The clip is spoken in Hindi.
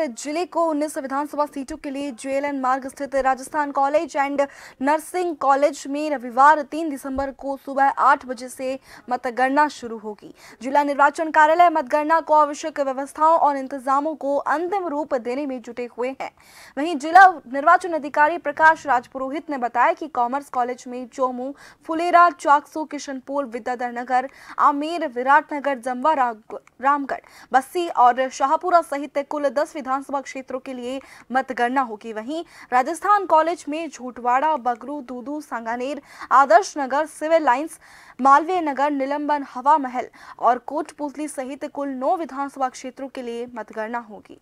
जिले को 19 विधानसभा सीटों के लिए जेएलएन मार्ग स्थित Rajasthan college and nursing college में रविवार 3 दिसंबर को सुबह आठ बजे से मतगणना शुरू होगी जिला निर्वाचन कार्यालय मतगणना को आवश्यक व्यवस्थाओं और इंतजामों को अंतिम रूप देने में जुटे हुए हैं वहीं जिला निर्वाचन अधिकारी प्रकाश राजपुरोहित ने बताया कि कॉमर्स कॉलेज में चोमू फुलेरा चाकसू किशनपुर विद्याधर नगर आमेर विराटनगर जमवारा रामगढ़ बस्सी और शाहपुरा सहित कुल दस विधानसभा क्षेत्रों के लिए मतगणना होगी वहीं राजस्थान कॉलेज में झूठवाड़ा बगरू दूदू सांगानेर आदर्श नगर सिविल लाइंस मालवीय नगर निलंबन हवा महल और कोटपुतली सहित कुल नौ विधानसभा क्षेत्रों के लिए मतगणना होगी